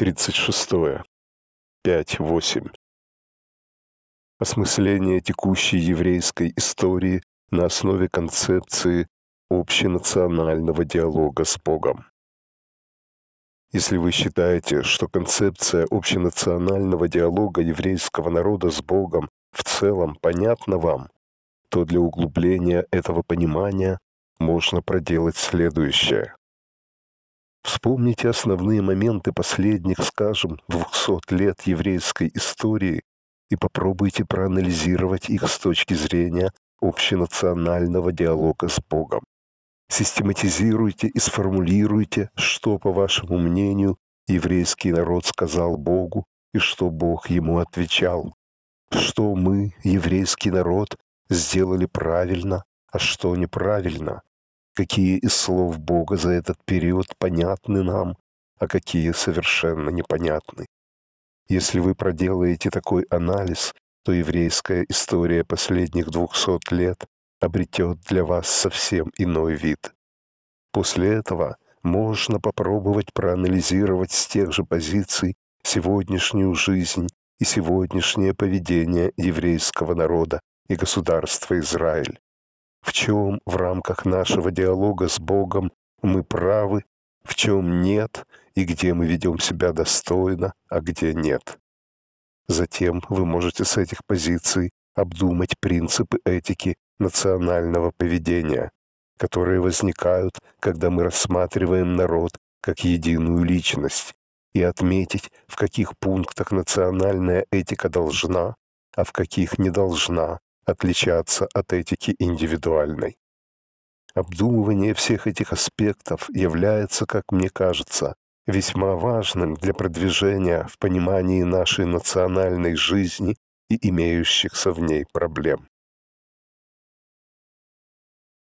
Тридцать шестое. Пять восемь. Осмысление текущей еврейской истории на основе концепции общенационального диалога с Богом. Если вы считаете, что концепция общенационального диалога еврейского народа с Богом в целом понятна вам, то для углубления этого понимания можно проделать следующее. Вспомните основные моменты последних, скажем, 200 лет еврейской истории и попробуйте проанализировать их с точки зрения общенационального диалога с Богом. Систематизируйте и сформулируйте, что, по вашему мнению, еврейский народ сказал Богу и что Бог ему отвечал. Что мы, еврейский народ, сделали правильно, а что неправильно какие из слов Бога за этот период понятны нам, а какие совершенно непонятны. Если вы проделаете такой анализ, то еврейская история последних двухсот лет обретет для вас совсем иной вид. После этого можно попробовать проанализировать с тех же позиций сегодняшнюю жизнь и сегодняшнее поведение еврейского народа и государства Израиль в чем в рамках нашего диалога с Богом мы правы, в чем нет и где мы ведем себя достойно, а где нет. Затем вы можете с этих позиций обдумать принципы этики национального поведения, которые возникают, когда мы рассматриваем народ как единую личность, и отметить, в каких пунктах национальная этика должна, а в каких не должна отличаться от этики индивидуальной. Обдумывание всех этих аспектов является, как мне кажется, весьма важным для продвижения в понимании нашей национальной жизни и имеющихся в ней проблем.